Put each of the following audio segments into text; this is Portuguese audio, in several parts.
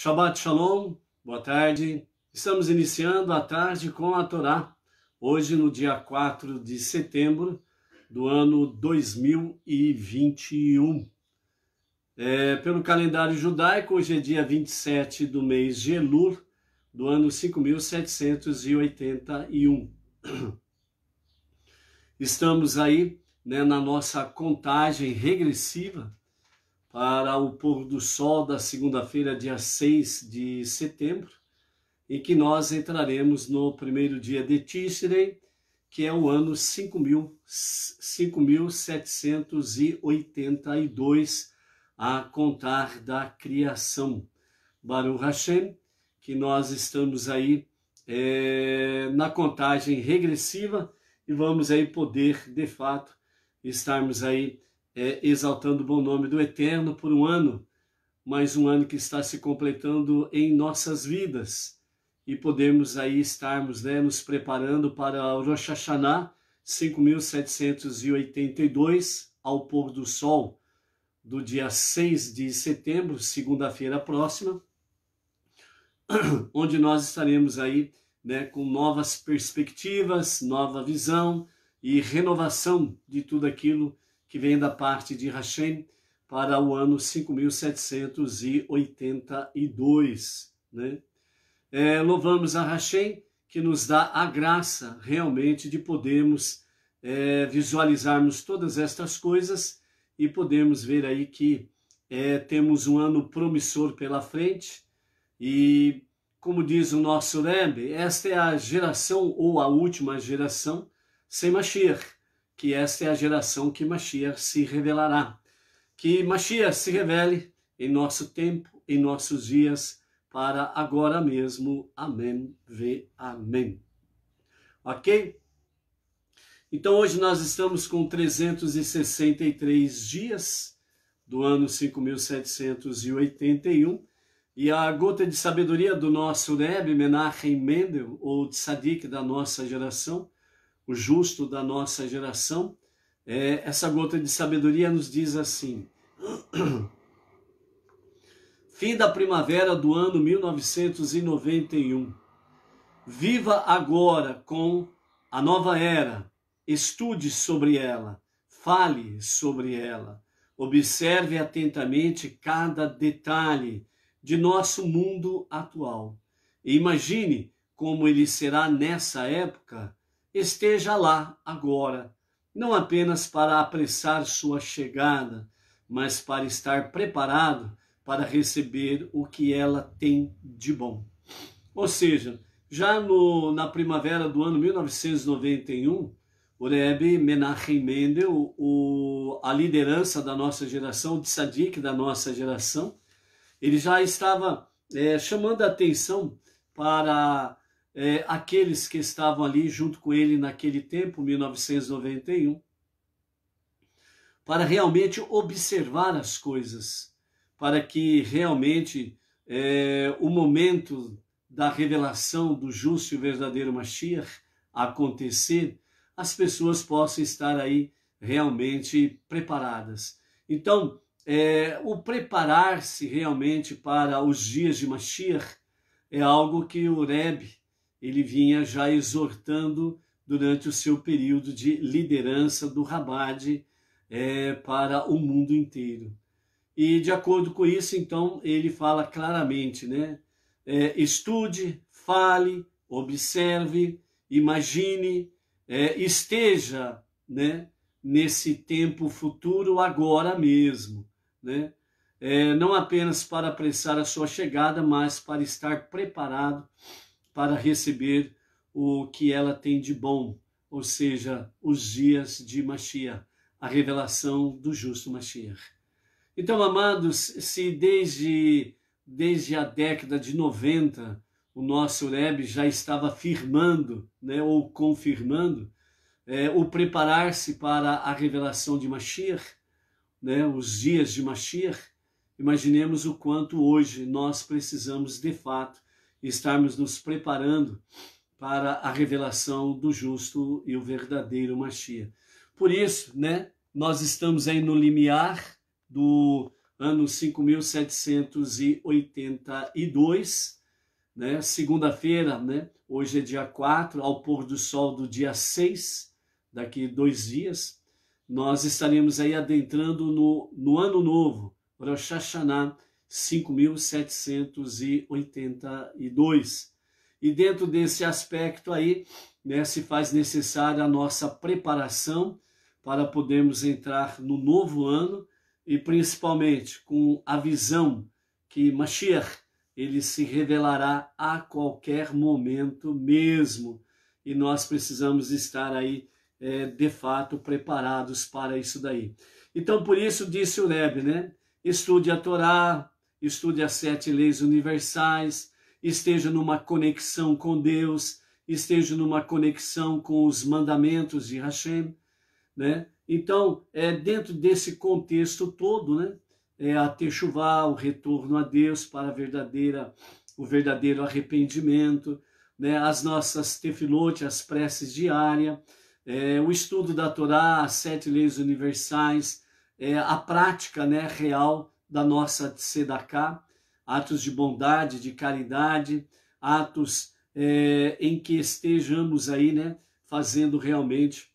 Shabbat Shalom, boa tarde. Estamos iniciando a tarde com a Torá, hoje no dia 4 de setembro do ano 2021. É, pelo calendário judaico, hoje é dia 27 do mês de Elul, do ano 5781. Estamos aí né, na nossa contagem regressiva para o pôr do sol da segunda-feira, dia 6 de setembro, em que nós entraremos no primeiro dia de Tishrei, que é o ano 5.782 a contar da criação. Baruch Hashem, que nós estamos aí é, na contagem regressiva e vamos aí poder, de fato, estarmos aí é, exaltando o bom nome do Eterno por um ano, mais um ano que está se completando em nossas vidas. E podemos aí estarmos né, nos preparando para o Rosh Hashanah 5782, ao pôr do sol, do dia 6 de setembro, segunda-feira próxima, onde nós estaremos aí né, com novas perspectivas, nova visão e renovação de tudo aquilo que vem da parte de Hashem para o ano 5782. Né? É, louvamos a Hashem que nos dá a graça realmente de podermos é, visualizarmos todas estas coisas e podemos ver aí que é, temos um ano promissor pela frente e, como diz o nosso Rebbe, esta é a geração ou a última geração sem Mashiach que esta é a geração que Mashiach se revelará. Que Mashiach se revele em nosso tempo, em nossos dias, para agora mesmo. Amém. Vê amém. Ok? Então hoje nós estamos com 363 dias do ano 5781 e a gota de sabedoria do nosso Rebbe Menachem Mendel, ou Tzadik da nossa geração, o justo da nossa geração, é, essa gota de sabedoria nos diz assim: Fim da primavera do ano 1991. Viva agora com a nova era, estude sobre ela, fale sobre ela, observe atentamente cada detalhe de nosso mundo atual e imagine como ele será nessa época esteja lá agora, não apenas para apressar sua chegada, mas para estar preparado para receber o que ela tem de bom. Ou seja, já no, na primavera do ano 1991, o Rebbe Menachem Mendel, o, a liderança da nossa geração, o tzadik da nossa geração, ele já estava é, chamando a atenção para é, aqueles que estavam ali junto com ele naquele tempo, 1991, para realmente observar as coisas, para que realmente é, o momento da revelação do justo e verdadeiro Mashiach acontecer, as pessoas possam estar aí realmente preparadas. Então, é, o preparar-se realmente para os dias de Mashiach é algo que o Rebbe ele vinha já exortando durante o seu período de liderança do Rabade é, para o mundo inteiro. E de acordo com isso, então, ele fala claramente, né? É, estude, fale, observe, imagine, é, esteja né, nesse tempo futuro agora mesmo, né? É, não apenas para apressar a sua chegada, mas para estar preparado para receber o que ela tem de bom, ou seja, os dias de Mashiach, a revelação do justo Mashiach. Então, amados, se desde, desde a década de 90 o nosso Rebbe já estava firmando né, ou confirmando é, o preparar-se para a revelação de Mashiach, né, os dias de Mashiach, imaginemos o quanto hoje nós precisamos, de fato, estarmos nos preparando para a revelação do justo e o verdadeiro Machia. Por isso, né, nós estamos aí no limiar do ano 5782, né, segunda-feira, né, hoje é dia 4, ao pôr do sol do dia 6, daqui dois dias, nós estaremos aí adentrando no, no ano novo, Rosh Hashanah, 5.782. E dentro desse aspecto aí, né, se faz necessária a nossa preparação para podermos entrar no novo ano e principalmente com a visão que Mashiach, ele se revelará a qualquer momento mesmo. E nós precisamos estar aí, é, de fato, preparados para isso daí. Então, por isso disse o Leb, né? Estude a Torá, estude as sete leis universais, esteja numa conexão com Deus, esteja numa conexão com os mandamentos de Hashem, né? Então, é dentro desse contexto todo, né? É a Techuvá, o retorno a Deus para a verdadeira, o verdadeiro arrependimento, né? As nossas tefilote, as preces diárias, é, o estudo da Torá, as sete leis universais, é, a prática né, real da nossa Sedaká, atos de bondade, de caridade, atos é, em que estejamos aí, né, fazendo realmente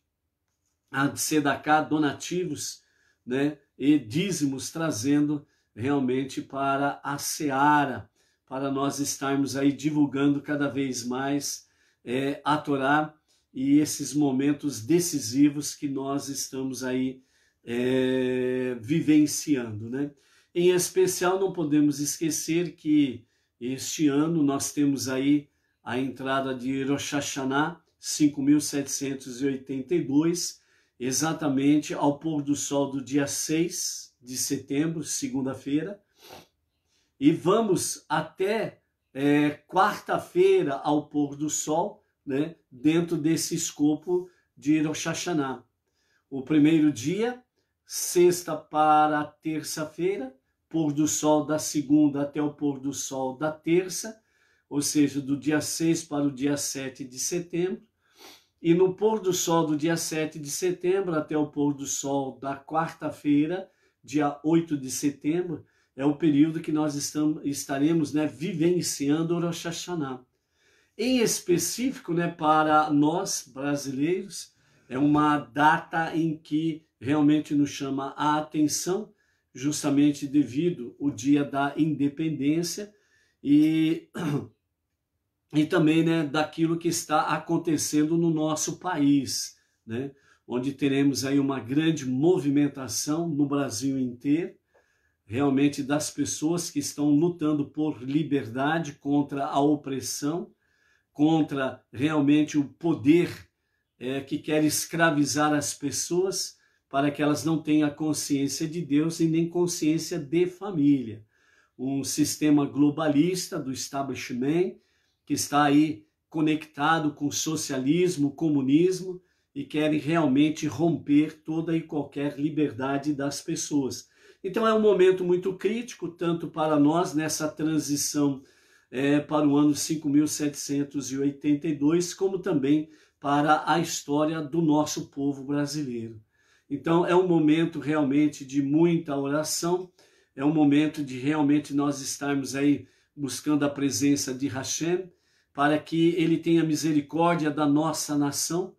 a Sedaká, donativos, né, e dízimos, trazendo realmente para a Seara, para nós estarmos aí divulgando cada vez mais é, a Torá e esses momentos decisivos que nós estamos aí é, vivenciando, né? Em especial, não podemos esquecer que este ano nós temos aí a entrada de Rosh Hashanah 5782, exatamente ao pôr do sol do dia 6 de setembro, segunda-feira. E vamos até é, quarta-feira ao pôr do sol, né, dentro desse escopo de Rosh Hashanah. O primeiro dia, sexta para terça-feira, pôr do sol da segunda até o pôr do sol da terça, ou seja, do dia 6 para o dia 7 de setembro, e no pôr do sol do dia 7 de setembro até o pôr do sol da quarta-feira, dia 8 de setembro, é o período que nós estamos, estaremos né, vivenciando o Rosh Hashanah. Em específico, né, para nós brasileiros, é uma data em que realmente nos chama a atenção justamente devido o dia da independência e, e também né, daquilo que está acontecendo no nosso país, né, onde teremos aí uma grande movimentação no Brasil inteiro, realmente das pessoas que estão lutando por liberdade contra a opressão, contra realmente o poder é, que quer escravizar as pessoas, para que elas não tenham consciência de Deus e nem consciência de família. Um sistema globalista do establishment que está aí conectado com socialismo, comunismo e querem realmente romper toda e qualquer liberdade das pessoas. Então é um momento muito crítico, tanto para nós nessa transição é, para o ano 5782, como também para a história do nosso povo brasileiro. Então é um momento realmente de muita oração, é um momento de realmente nós estarmos aí buscando a presença de Hashem, para que ele tenha misericórdia da nossa nação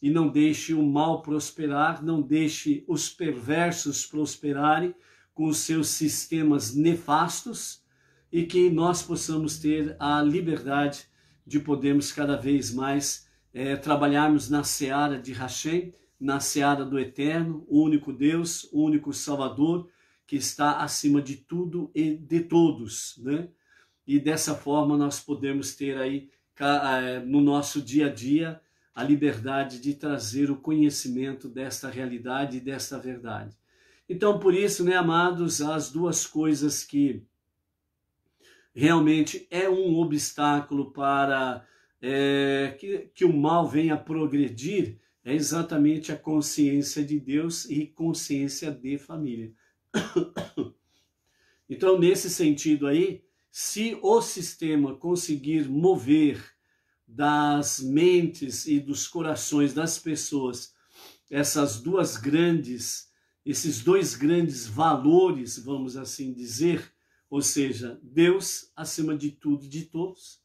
e não deixe o mal prosperar, não deixe os perversos prosperarem com os seus sistemas nefastos e que nós possamos ter a liberdade de podermos cada vez mais é, trabalharmos na seara de Hashem na seara do eterno, único Deus, único Salvador, que está acima de tudo e de todos, né? E dessa forma nós podemos ter aí eh, no nosso dia a dia a liberdade de trazer o conhecimento desta realidade e desta verdade. Então, por isso, né, amados, as duas coisas que realmente é um obstáculo para é, que, que o mal venha progredir é exatamente a consciência de Deus e consciência de família. Então, nesse sentido aí, se o sistema conseguir mover das mentes e dos corações das pessoas essas duas grandes esses dois grandes valores, vamos assim dizer, ou seja, Deus acima de tudo e de todos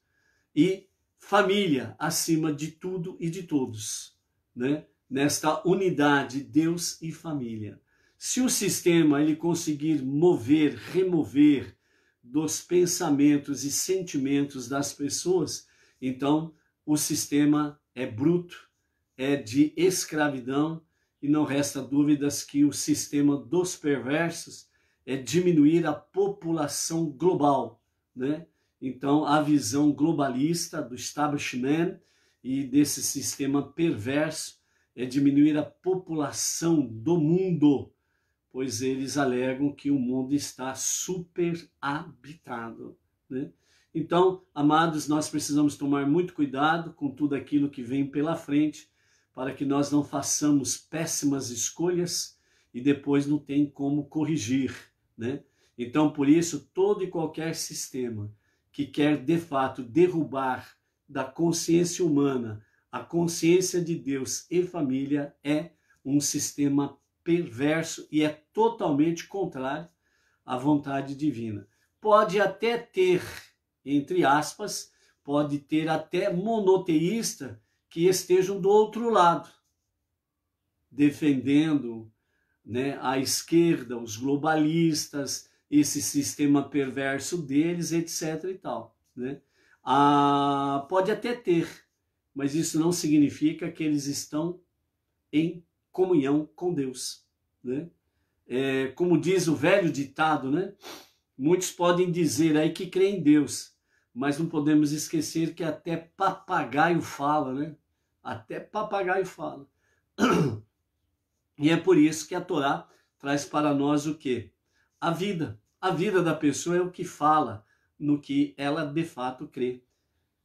e família acima de tudo e de todos né? nesta unidade Deus e família. Se o sistema ele conseguir mover, remover dos pensamentos e sentimentos das pessoas, então o sistema é bruto, é de escravidão e não resta dúvidas que o sistema dos perversos é diminuir a população global, né? Então a visão globalista do establishment e desse sistema perverso é diminuir a população do mundo, pois eles alegam que o mundo está superhabitado. Né? Então, amados, nós precisamos tomar muito cuidado com tudo aquilo que vem pela frente, para que nós não façamos péssimas escolhas e depois não tem como corrigir, né? Então, por isso, todo e qualquer sistema que quer de fato derrubar da consciência humana, a consciência de Deus e família é um sistema perverso e é totalmente contrário à vontade divina. Pode até ter, entre aspas, pode ter até monoteísta que estejam do outro lado, defendendo né, a esquerda, os globalistas, esse sistema perverso deles, etc. e tal. Né? Ah, pode até ter, mas isso não significa que eles estão em comunhão com Deus. Né? É, como diz o velho ditado, né? muitos podem dizer aí que creem em Deus, mas não podemos esquecer que até papagaio fala, né? Até papagaio fala. E é por isso que a Torá traz para nós o quê? A vida. A vida da pessoa é o que fala, no que ela de fato crê.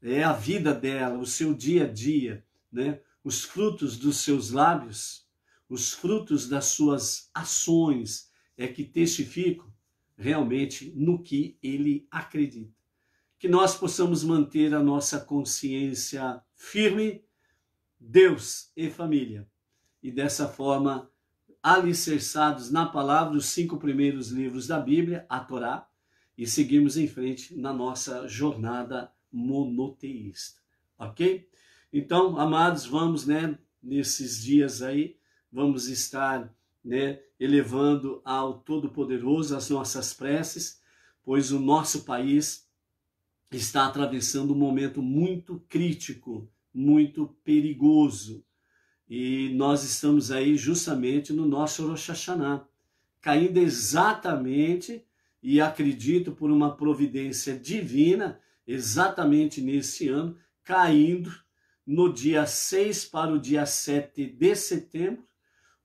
É a vida dela, o seu dia a dia, né? os frutos dos seus lábios, os frutos das suas ações é que testificam realmente no que ele acredita. Que nós possamos manter a nossa consciência firme, Deus e família. E dessa forma, alicerçados na palavra, os cinco primeiros livros da Bíblia, a Torá, e seguimos em frente na nossa jornada monoteísta, ok? Então, amados, vamos, né, nesses dias aí, vamos estar, né, elevando ao Todo-Poderoso as nossas preces, pois o nosso país está atravessando um momento muito crítico, muito perigoso. E nós estamos aí justamente no nosso Rosh Hashanah, caindo exatamente e acredito por uma providência divina, exatamente nesse ano, caindo no dia 6 para o dia 7 de setembro,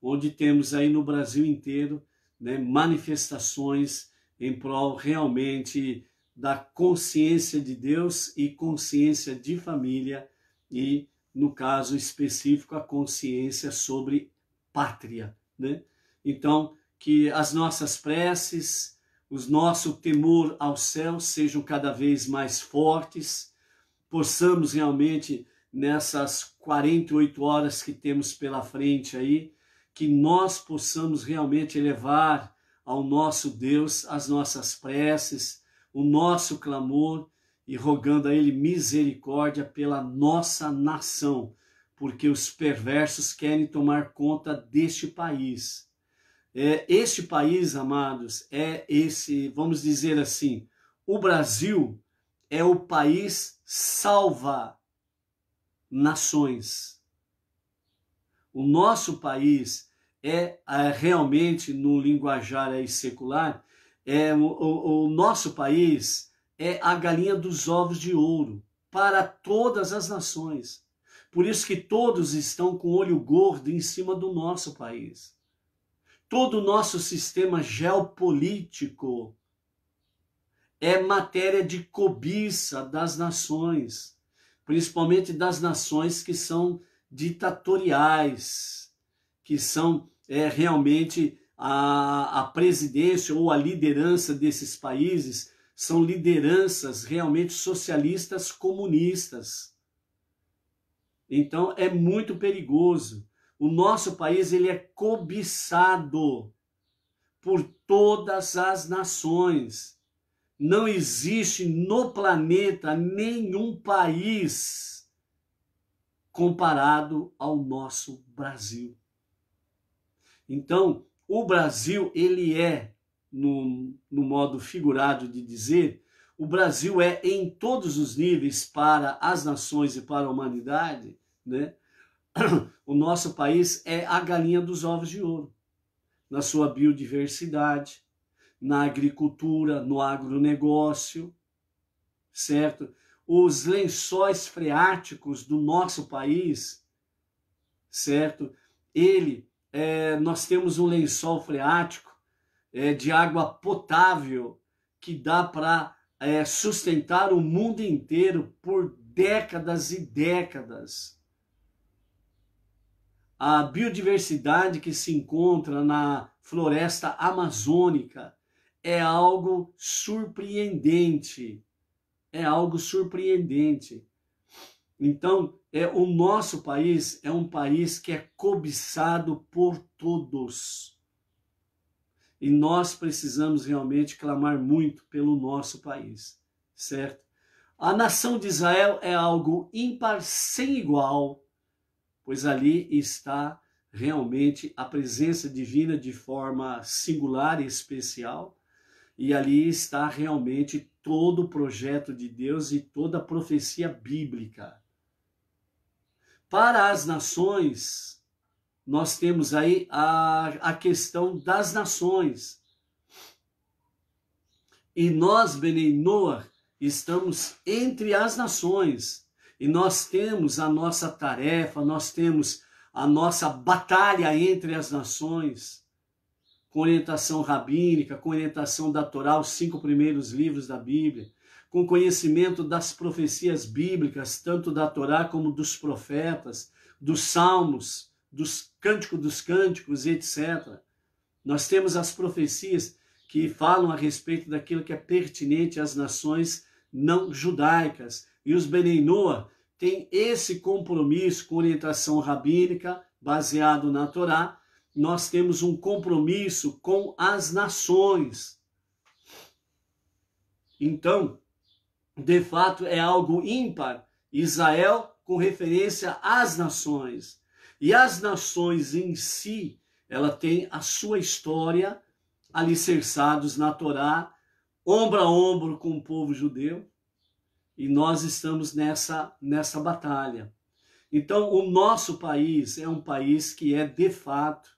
onde temos aí no Brasil inteiro né, manifestações em prol realmente da consciência de Deus e consciência de família e, no caso específico, a consciência sobre pátria. Né? Então, que as nossas preces, os nosso temor ao céu sejam cada vez mais fortes, possamos realmente nessas 48 horas que temos pela frente aí, que nós possamos realmente elevar ao nosso Deus as nossas preces, o nosso clamor e rogando a Ele misericórdia pela nossa nação, porque os perversos querem tomar conta deste país é, este país, amados, é esse, vamos dizer assim, o Brasil é o país salva nações. O nosso país é, é realmente, no linguajar aí secular, é, o, o, o nosso país é a galinha dos ovos de ouro para todas as nações. Por isso que todos estão com olho gordo em cima do nosso país todo o nosso sistema geopolítico é matéria de cobiça das nações, principalmente das nações que são ditatoriais, que são é, realmente a, a presidência ou a liderança desses países são lideranças realmente socialistas comunistas. Então é muito perigoso. O nosso país ele é cobiçado por todas as nações. Não existe no planeta nenhum país comparado ao nosso Brasil. Então, o Brasil, ele é, no, no, modo figurado de dizer, o Brasil é em todos os níveis para as nações e para a humanidade, né? o nosso país é a galinha dos ovos de ouro, na sua biodiversidade, na agricultura, no agronegócio, certo? Os lençóis freáticos do nosso país, certo? Ele, é, nós temos um lençol freático é, de água potável que dá para é, sustentar o mundo inteiro por décadas e décadas a biodiversidade que se encontra na floresta amazônica é algo surpreendente. É algo surpreendente. Então, é o nosso país é um país que é cobiçado por todos. E nós precisamos realmente clamar muito pelo nosso país, certo? A nação de Israel é algo ímpar, sem igual, pois ali está realmente a presença divina de forma singular e especial, e ali está realmente todo o projeto de Deus e toda a profecia bíblica. Para as nações, nós temos aí a, a questão das nações. E nós, Benei Noah, estamos entre as nações. E nós temos a nossa tarefa, nós temos a nossa batalha entre as nações, com orientação rabínica, com orientação da Torá, os cinco primeiros livros da Bíblia, com conhecimento das profecias bíblicas, tanto da Torá como dos profetas, dos salmos, dos cânticos dos cânticos, etc. Nós temos as profecias que falam a respeito daquilo que é pertinente às nações não judaicas, e os Beneinua têm esse compromisso com orientação rabínica, baseado na Torá. Nós temos um compromisso com as nações. Então, de fato, é algo ímpar. Israel com referência às nações. E as nações em si, ela tem a sua história alicerçados na Torá, ombro a ombro com o povo judeu. E nós estamos nessa, nessa batalha. Então, o nosso país é um país que é, de fato,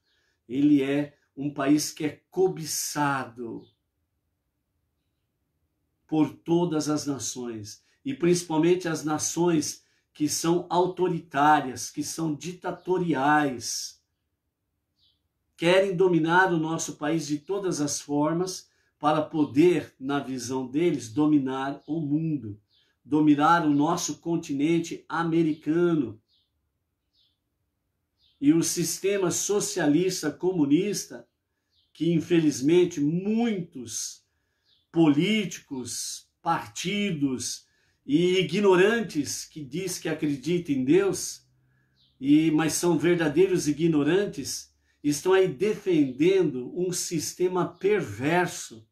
ele é um país que é cobiçado por todas as nações, e principalmente as nações que são autoritárias, que são ditatoriais, querem dominar o nosso país de todas as formas para poder, na visão deles, dominar o mundo dominar o nosso continente americano. E o sistema socialista comunista, que infelizmente muitos políticos, partidos e ignorantes que diz que acreditam em Deus, e mas são verdadeiros ignorantes, estão aí defendendo um sistema perverso,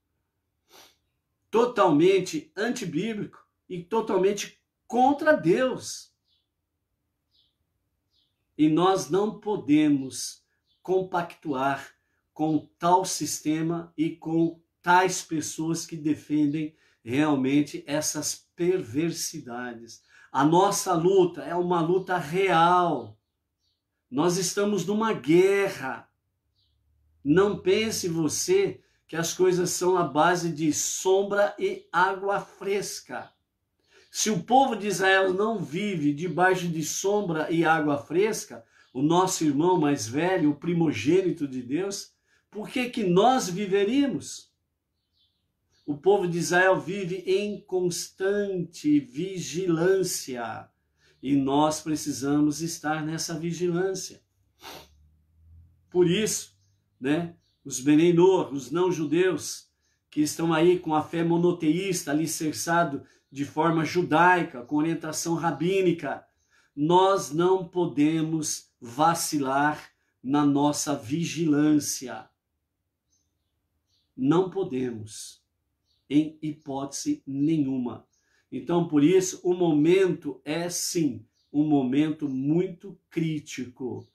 totalmente antibíblico, e totalmente contra Deus. E nós não podemos compactuar com tal sistema e com tais pessoas que defendem realmente essas perversidades. A nossa luta é uma luta real. Nós estamos numa guerra. Não pense você que as coisas são a base de sombra e água fresca. Se o povo de Israel não vive debaixo de sombra e água fresca, o nosso irmão mais velho, o primogênito de Deus, por que, que nós viveríamos? O povo de Israel vive em constante vigilância e nós precisamos estar nessa vigilância. Por isso, né, os Benenor, os não-judeus, que estão aí com a fé monoteísta, alicerçado de forma judaica, com orientação rabínica, nós não podemos vacilar na nossa vigilância. Não podemos, em hipótese nenhuma. Então, por isso, o momento é sim um momento muito crítico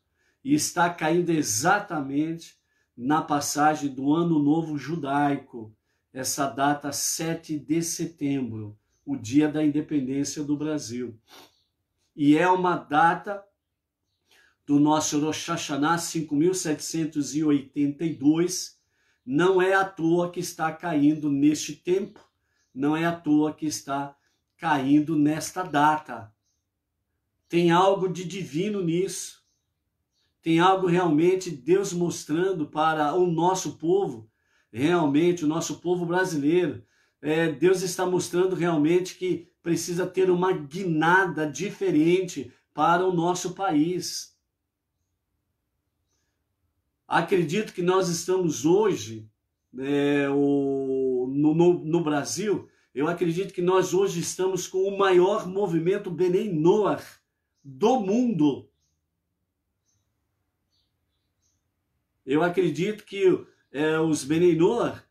e está caindo exatamente na passagem do Ano Novo Judaico, essa data 7 de setembro o dia da independência do Brasil. E é uma data do nosso Rosh Hashanah 5782, não é à toa que está caindo neste tempo, não é à toa que está caindo nesta data. Tem algo de divino nisso. Tem algo realmente Deus mostrando para o nosso povo, realmente o nosso povo brasileiro, é, Deus está mostrando realmente que precisa ter uma guinada diferente para o nosso país. Acredito que nós estamos hoje, é, o, no, no, no, Brasil, eu acredito que nós hoje estamos com o maior movimento Benem Noar do mundo. Eu acredito que é, os Benem Noar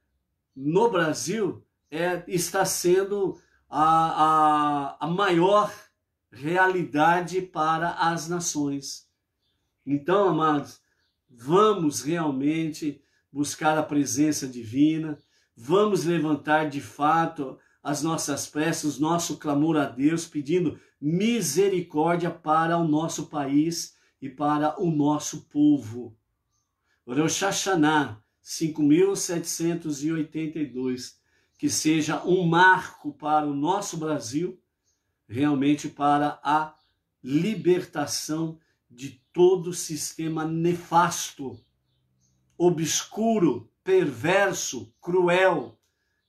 no Brasil é, está sendo a, a, a maior realidade para as nações. Então, amados, vamos realmente buscar a presença divina, vamos levantar de fato as nossas preces, nosso clamor a Deus, pedindo misericórdia para o nosso país e para o nosso povo. Rosh Hashanah 5782 que seja um marco para o nosso Brasil, realmente para a libertação de todo sistema nefasto, obscuro, perverso, cruel,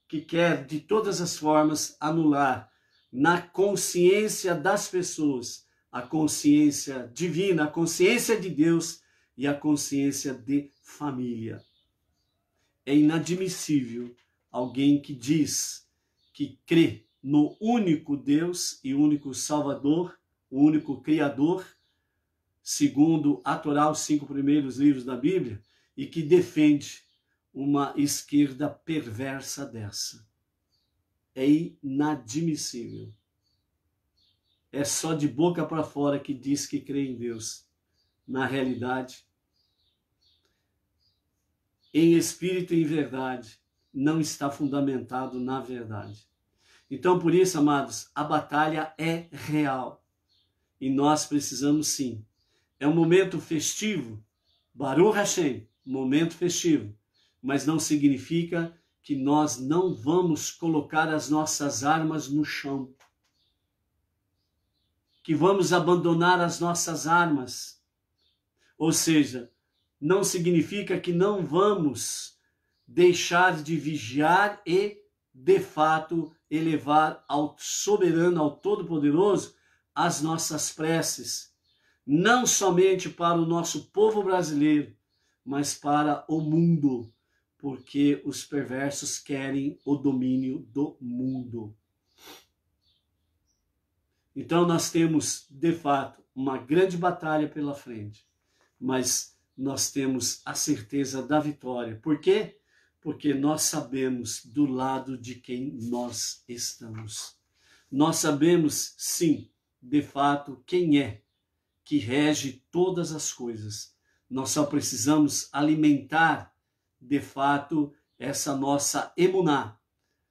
que quer de todas as formas anular na consciência das pessoas a consciência divina, a consciência de Deus e a consciência de família. É inadmissível alguém que diz que crê no único Deus e único Salvador, o único Criador, segundo a Torá, os cinco primeiros livros da Bíblia, e que defende uma esquerda perversa dessa. É inadmissível. É só de boca para fora que diz que crê em Deus. Na realidade, em espírito e em verdade, não está fundamentado na verdade. Então, por isso, amados, a batalha é real. E nós precisamos sim. É um momento festivo, Baruch Hashem, momento festivo. Mas não significa que nós não vamos colocar as nossas armas no chão. Que vamos abandonar as nossas armas. Ou seja, não significa que não vamos deixar de vigiar e, de fato, elevar ao soberano, ao Todo-Poderoso, as nossas preces, não somente para o nosso povo brasileiro, mas para o mundo, porque os perversos querem o domínio do mundo. Então nós temos, de fato, uma grande batalha pela frente, mas nós temos a certeza da vitória. Por quê? porque nós sabemos do lado de quem nós estamos. Nós sabemos, sim, de fato, quem é que rege todas as coisas. Nós só precisamos alimentar, de fato, essa nossa emuná,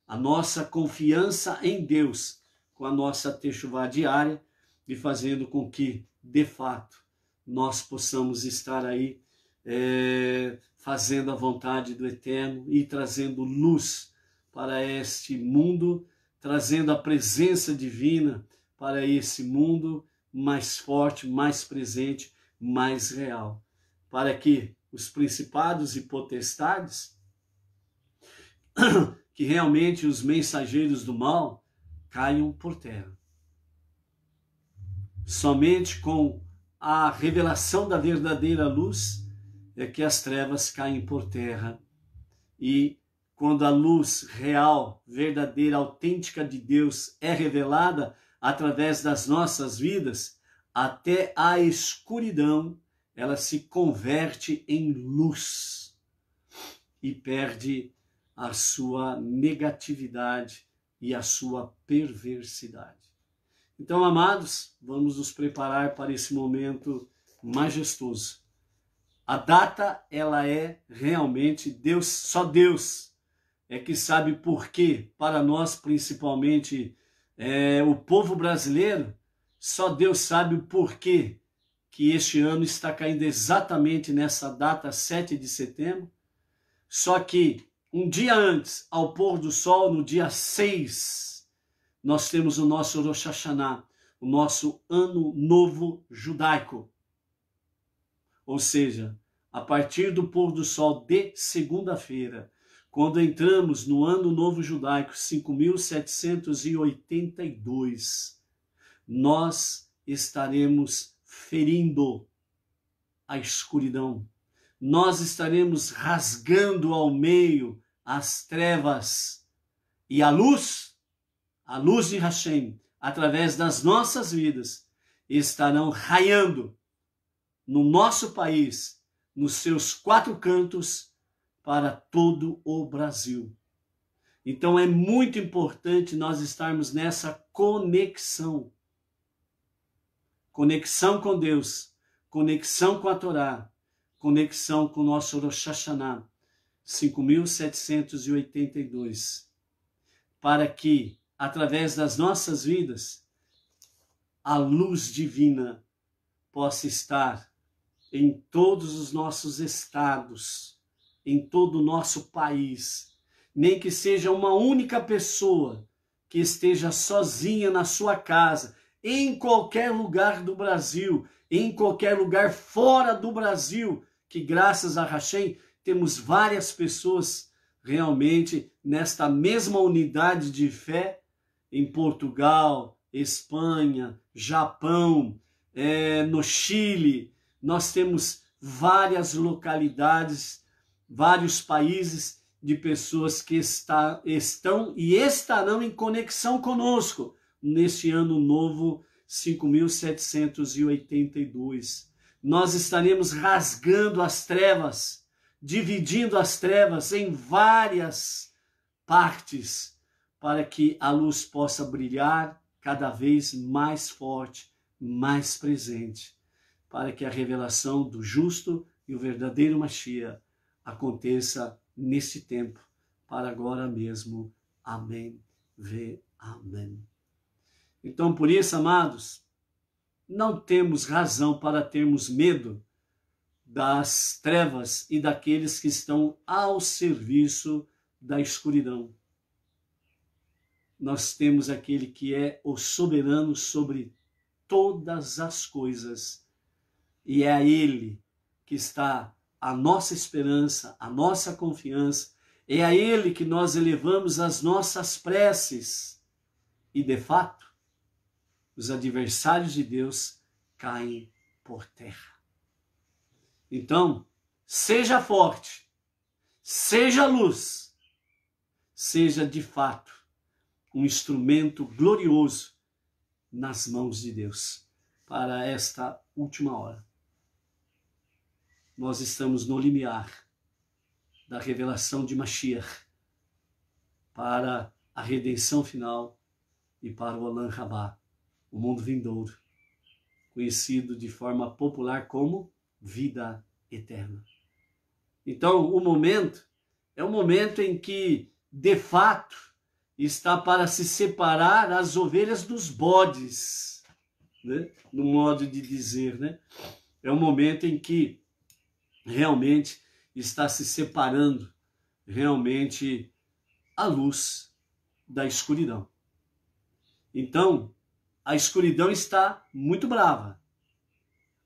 a nossa confiança em Deus, com a nossa techuvá diária e fazendo com que, de fato, nós possamos estar aí é, fazendo a vontade do Eterno e trazendo luz para este mundo, trazendo a presença divina para esse mundo mais forte, mais presente, mais real, para que os principados e potestades, que realmente os mensageiros do mal caiam por terra. Somente com a revelação da verdadeira luz é que as trevas caem por terra e quando a luz real, verdadeira, autêntica de Deus é revelada através das nossas vidas, até a escuridão ela se converte em luz e perde a sua negatividade e a sua perversidade. Então, amados, vamos nos preparar para esse momento majestoso a data ela é realmente Deus, só Deus é que sabe por que Para nós, principalmente é, o povo brasileiro, só Deus sabe o porquê que este ano está caindo exatamente nessa data, 7 de setembro. Só que um dia antes, ao pôr do sol, no dia 6, nós temos o nosso Rosh Hashanah, o nosso ano novo judaico ou seja, a partir do pôr do sol de segunda-feira, quando entramos no ano novo judaico 5782, nós estaremos ferindo a escuridão. Nós estaremos rasgando ao meio as trevas e a luz, a luz de Hashem, através das nossas vidas, estarão raiando no nosso país, nos seus quatro cantos, para todo o Brasil. Então é muito importante nós estarmos nessa conexão. Conexão com Deus, conexão com a Torá, conexão com o nosso Rosh Hashanah, 5782. Para que, através das nossas vidas, a luz divina possa estar em todos os nossos estados, em todo o nosso país. Nem que seja uma única pessoa que esteja sozinha na sua casa, em qualquer lugar do Brasil, em qualquer lugar fora do Brasil, que graças a Rachem temos várias pessoas realmente nesta mesma unidade de fé em Portugal, Espanha, Japão, é, no Chile, nós temos várias localidades, vários países de pessoas que está, estão e estarão em conexão conosco neste ano novo 5782. Nós estaremos rasgando as trevas, dividindo as trevas em várias partes, para que a luz possa brilhar cada vez mais forte, mais presente para que a revelação do justo e o verdadeiro Machia aconteça nesse tempo, para agora mesmo. Amém. Vê. Amém. Então, por isso, amados, não temos razão para termos medo das trevas e daqueles que estão ao serviço da escuridão. Nós temos aquele que é o soberano sobre todas as coisas e é a Ele que está a nossa esperança, a nossa confiança, é a Ele que nós elevamos as nossas preces. E de fato, os adversários de Deus caem por terra. Então, seja forte, seja luz, seja de fato um instrumento glorioso nas mãos de Deus para esta última hora nós estamos no limiar da revelação de Mashiach para a redenção final e para o Alan Rabá, o mundo vindouro, conhecido de forma popular como vida eterna. Então, o momento é o momento em que, de fato, está para se separar as ovelhas dos bodes, né? no modo de dizer, né? É o momento em que realmente está se separando realmente a luz da escuridão. Então, a escuridão está muito brava.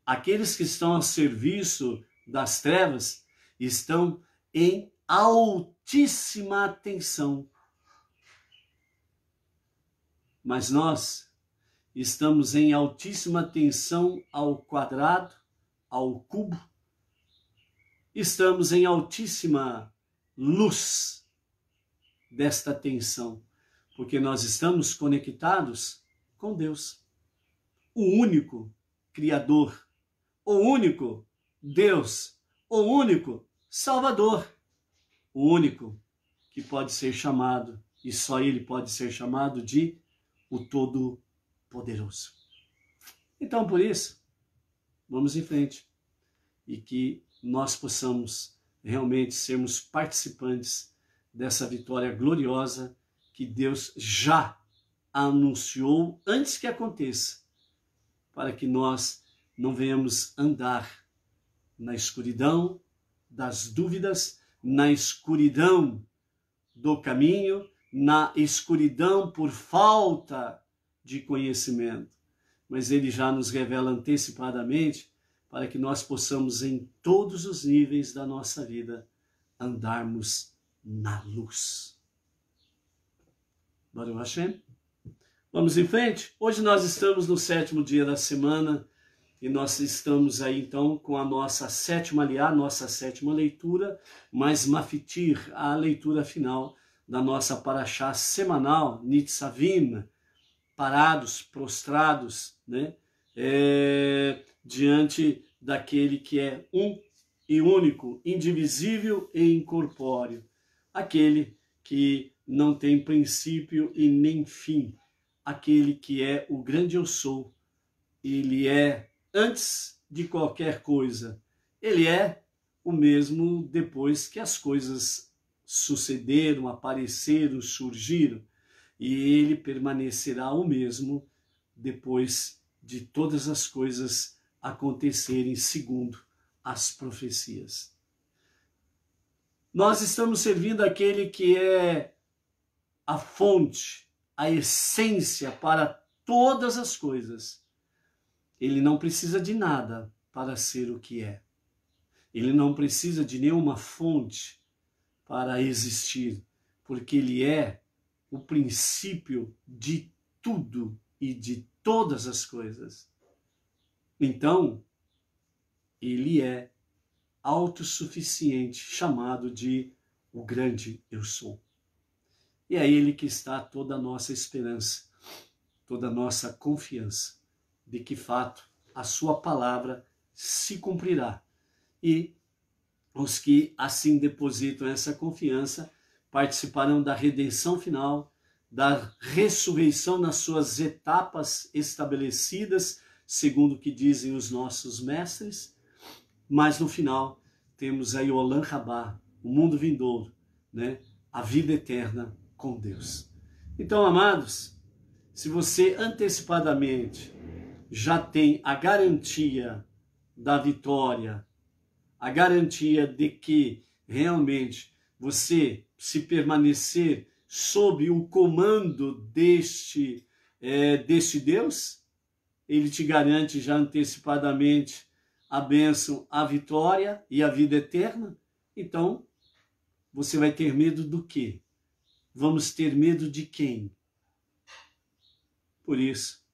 Aqueles que estão a serviço das trevas estão em altíssima atenção. Mas nós estamos em altíssima tensão ao quadrado, ao cubo estamos em altíssima luz desta tensão, porque nós estamos conectados com Deus, o único Criador, o único Deus, o único Salvador, o único que pode ser chamado, e só ele pode ser chamado de o Todo-Poderoso. Então, por isso, vamos em frente e que nós possamos realmente sermos participantes dessa vitória gloriosa que Deus já anunciou antes que aconteça, para que nós não venhamos andar na escuridão das dúvidas, na escuridão do caminho, na escuridão por falta de conhecimento. Mas ele já nos revela antecipadamente para que nós possamos, em todos os níveis da nossa vida, andarmos na luz. Baruch Hashem. Vamos em frente? Hoje nós estamos no sétimo dia da semana e nós estamos aí então com a nossa sétima aliá, nossa sétima leitura, mais mafitir, a leitura final da nossa paraxá semanal, Nitzavim, parados, prostrados, né? É, diante daquele que é um e único, indivisível e incorpóreo, aquele que não tem princípio e nem fim, aquele que é o grande eu sou. Ele é antes de qualquer coisa. Ele é o mesmo depois que as coisas sucederam, apareceram, surgiram, e ele permanecerá o mesmo depois de todas as coisas acontecerem segundo as profecias. Nós estamos servindo aquele que é a fonte, a essência para todas as coisas. Ele não precisa de nada para ser o que é. Ele não precisa de nenhuma fonte para existir, porque ele é o princípio de tudo e de todas as coisas. Então, ele é autossuficiente, chamado de o grande eu sou. E é ele que está toda a nossa esperança, toda a nossa confiança de que fato a sua palavra se cumprirá. E os que assim depositam essa confiança participarão da redenção final, da ressurreição nas suas etapas estabelecidas segundo o que dizem os nossos mestres, mas no final temos aí o Olam Rabat, o mundo vindouro, né? a vida eterna com Deus. Então, amados, se você antecipadamente já tem a garantia da vitória, a garantia de que realmente você, se permanecer sob o comando deste, é, deste Deus, ele te garante já antecipadamente a bênção, a vitória e a vida eterna. Então, você vai ter medo do quê? Vamos ter medo de quem? Por isso,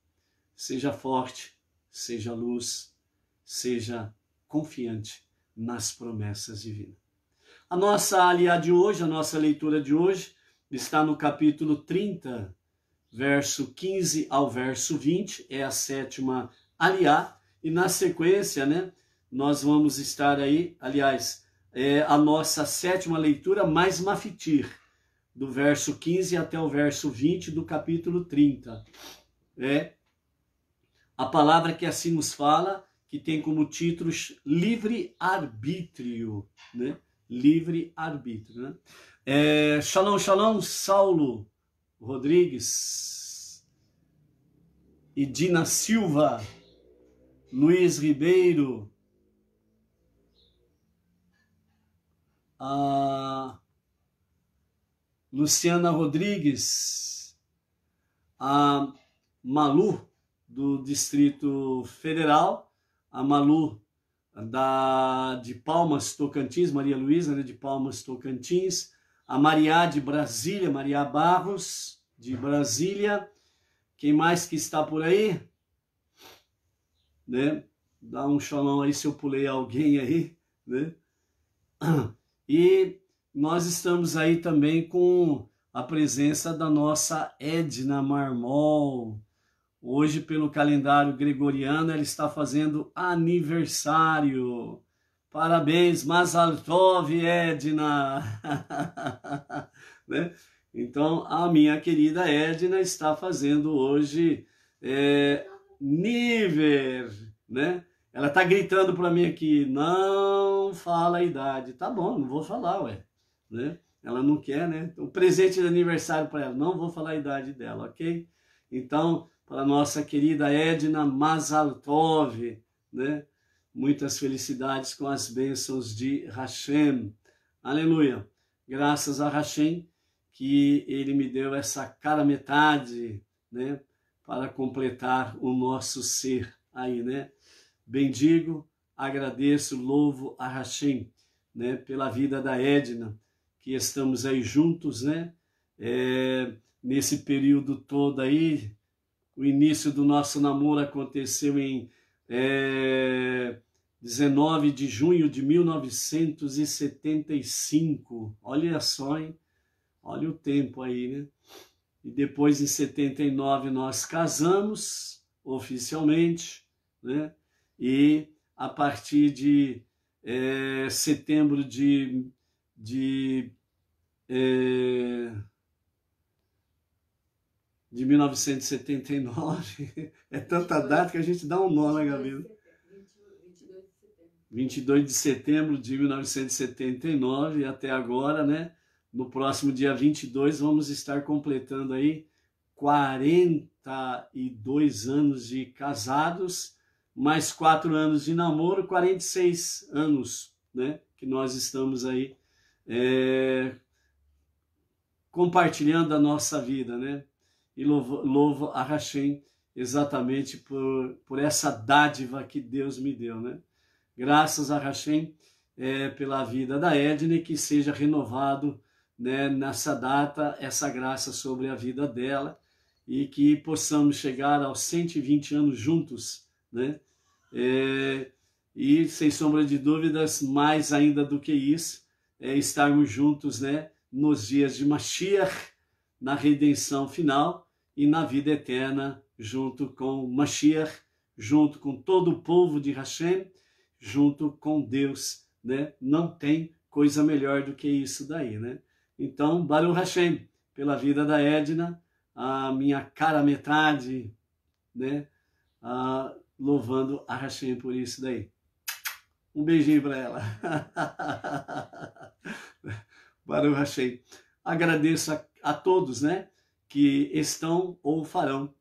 seja forte, seja luz, seja confiante nas promessas divinas. A nossa aliá de hoje, a nossa leitura de hoje, está no capítulo 30 verso 15 ao verso 20, é a sétima aliá, e na sequência, né, nós vamos estar aí, aliás, é a nossa sétima leitura mais mafitir, do verso 15 até o verso 20 do capítulo 30. É a palavra que assim nos fala, que tem como título livre arbítrio, né? Livre arbítrio, né? É, shalom, shalom, Saulo, Rodrigues, Edina Silva, Luiz Ribeiro, a Luciana Rodrigues, a Malu do Distrito Federal, a Malu da de Palmas Tocantins, Maria Luísa né, de Palmas Tocantins, a Maria de Brasília, Maria Barros de Brasília. Quem mais que está por aí? Né? Dá um xalão aí se eu pulei alguém aí, né? E nós estamos aí também com a presença da nossa Edna Marmol. Hoje, pelo calendário gregoriano, ela está fazendo aniversário. Parabéns, Masaltov Edna! né? Então, a minha querida Edna está fazendo hoje é, Niver, né? Ela está gritando para mim aqui, não fala a idade. Tá bom, não vou falar, ué. Né? Ela não quer, né? Um então, presente de aniversário para ela, não vou falar a idade dela, ok? Então, para nossa querida Edna Masaltov, né? Muitas felicidades com as bênçãos de Hashem. Aleluia! Graças a Hashem que ele me deu essa cara metade, né? Para completar o nosso ser aí, né? Bendigo, agradeço, louvo a Hashem, né? Pela vida da Edna, que estamos aí juntos, né? É, nesse período todo aí, o início do nosso namoro aconteceu em é, 19 de junho de 1975. Olha só, hein? Olha o tempo aí, né? E depois em 79 nós casamos oficialmente, né? E a partir de é, setembro de, de, é, de 1979, é tanta data que a gente dá um nó na né, cabeça. 22 de setembro de 1979 até agora, né? No próximo dia 22 vamos estar completando aí 42 anos de casados, mais 4 anos de namoro, 46 anos, né? Que nós estamos aí é, compartilhando a nossa vida, né? E louvo, louvo a Hashem exatamente por, por essa dádiva que Deus me deu, né? Graças a Hashem é, pela vida da Edne, que seja renovado né, nessa data essa graça sobre a vida dela e que possamos chegar aos 120 anos juntos, né? É, e sem sombra de dúvidas, mais ainda do que isso, é estarmos juntos, né, nos dias de Mashiach, na redenção final e na vida eterna, junto com Mashiach, junto com todo o povo de Hashem junto com Deus, né? Não tem coisa melhor do que isso daí, né? Então, Baruch Hashem, pela vida da Edna, a minha cara metade, né? Ah, louvando a Hashem por isso daí. Um beijinho para ela. Baruch Hashem. Agradeço a, a todos, né? Que estão ou farão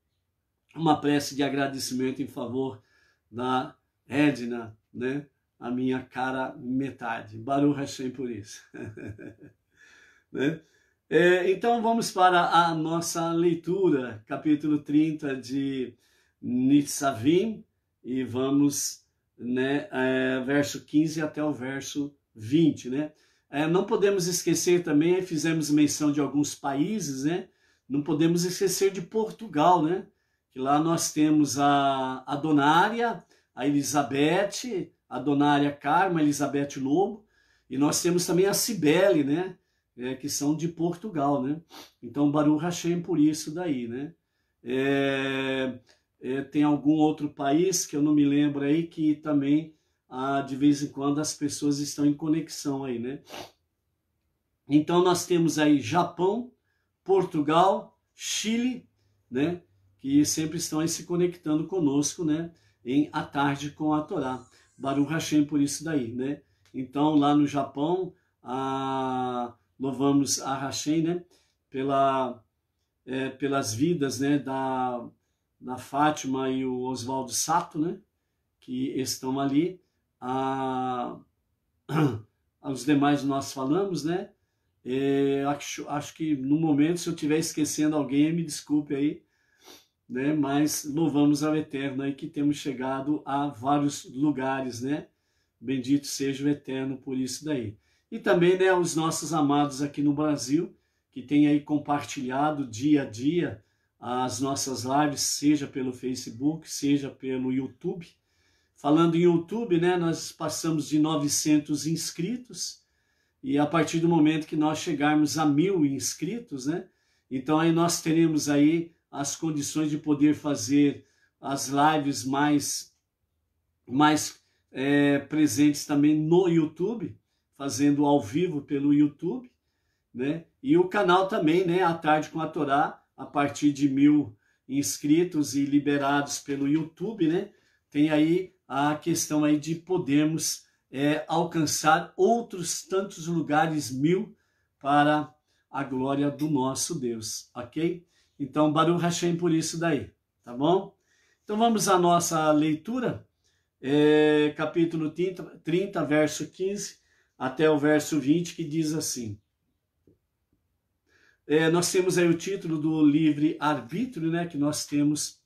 uma prece de agradecimento em favor da Edna, né, a minha cara metade. Baruch Hashem por isso. né? é, então vamos para a nossa leitura, capítulo 30 de Nitzavim, e vamos, né, é, verso 15 até o verso 20, né? É, não podemos esquecer também, fizemos menção de alguns países, né? Não podemos esquecer de Portugal, né? Que lá nós temos a, a Donária, a Elizabeth, a Donária Carma, Elizabeth Lobo, e nós temos também a Cibele, né? É, que são de Portugal, né? Então, Baruch Hashem por isso daí, né? É, é, tem algum outro país que eu não me lembro aí que também, ah, de vez em quando, as pessoas estão em conexão aí, né? Então, nós temos aí Japão, Portugal, Chile, né? Que sempre estão se conectando conosco, né? em A Tarde com a Torá. Baruch Hashem por isso daí, né? Então, lá no Japão, a... louvamos a Hashem, né? Pela, é, pelas vidas né? da, da Fátima e o Oswaldo Sato, né? Que estão ali. A... Os demais nós falamos, né? É, acho, acho que no momento, se eu estiver esquecendo alguém, me desculpe aí, né? Mas louvamos ao Eterno aí que temos chegado a vários lugares, né? Bendito seja o Eterno por isso daí. E também, né, os nossos amados aqui no Brasil, que têm aí compartilhado dia a dia as nossas lives, seja pelo Facebook, seja pelo YouTube. Falando em YouTube, né, nós passamos de 900 inscritos e a partir do momento que nós chegarmos a mil inscritos, né, então aí nós teremos aí as condições de poder fazer as lives mais, mais é, presentes também no YouTube, fazendo ao vivo pelo YouTube, né? E o canal também, né? A Tarde com a Torá, a partir de mil inscritos e liberados pelo YouTube, né? Tem aí a questão aí de podermos é, alcançar outros tantos lugares mil para a glória do nosso Deus, ok? Então, Baruch Hashem por isso daí, tá bom? Então vamos à nossa leitura, é, capítulo 30, 30, verso 15 até o verso 20, que diz assim. É, nós temos aí o título do livre arbítrio, né, que nós temos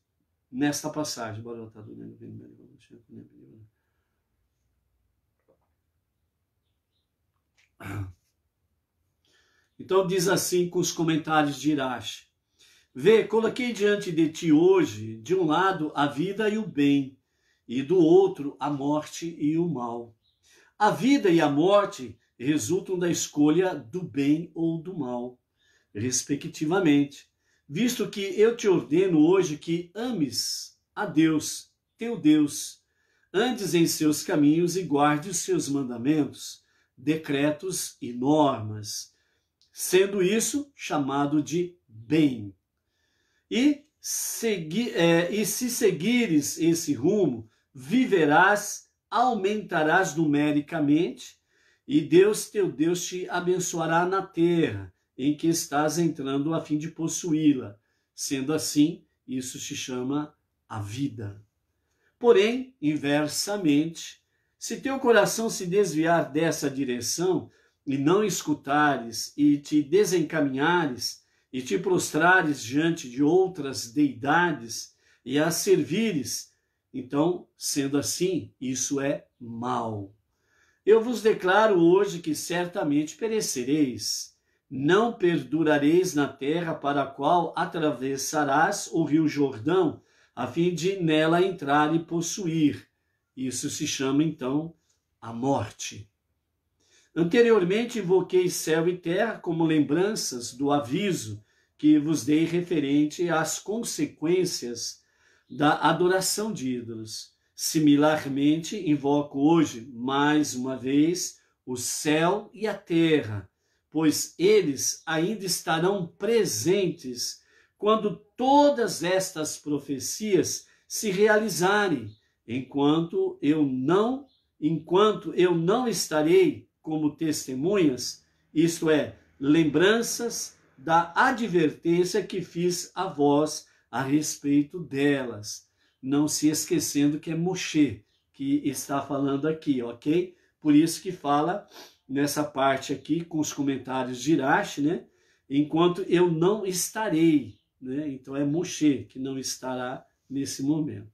nesta passagem. Então diz assim com os comentários de Irache. Vê, coloquei diante de ti hoje, de um lado, a vida e o bem, e do outro, a morte e o mal. A vida e a morte resultam da escolha do bem ou do mal, respectivamente, visto que eu te ordeno hoje que ames a Deus, teu Deus, andes em seus caminhos e guarde os seus mandamentos, decretos e normas, sendo isso chamado de bem. E, segui, é, e se seguires esse rumo, viverás, aumentarás numericamente, e Deus, teu Deus, te abençoará na terra em que estás entrando a fim de possuí-la. Sendo assim, isso se chama a vida. Porém, inversamente, se teu coração se desviar dessa direção e não escutares e te desencaminhares, e te prostrares diante de outras deidades e as servires, então, sendo assim, isso é mal. Eu vos declaro hoje que certamente perecereis. Não perdurareis na terra para a qual atravessarás o rio Jordão, a fim de nela entrar e possuir. Isso se chama, então, a morte. Anteriormente invoquei céu e terra como lembranças do aviso que vos dei referente às consequências da adoração de ídolos. Similarmente, invoco hoje, mais uma vez, o céu e a terra, pois eles ainda estarão presentes quando todas estas profecias se realizarem, enquanto eu não, enquanto eu não estarei como testemunhas, isto é, lembranças da advertência que fiz a vós a respeito delas, não se esquecendo que é Moshe que está falando aqui, ok? Por isso que fala nessa parte aqui com os comentários de Irache, né? Enquanto eu não estarei, né? Então é Moshe que não estará nesse momento.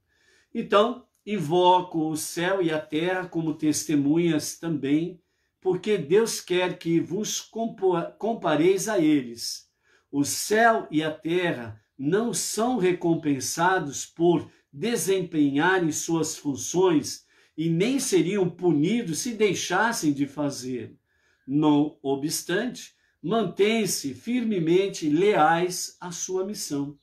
Então, invoco o céu e a terra como testemunhas também porque Deus quer que vos compareis a eles. O céu e a terra não são recompensados por desempenharem suas funções e nem seriam punidos se deixassem de fazer. Não obstante, mantêm-se firmemente leais à sua missão.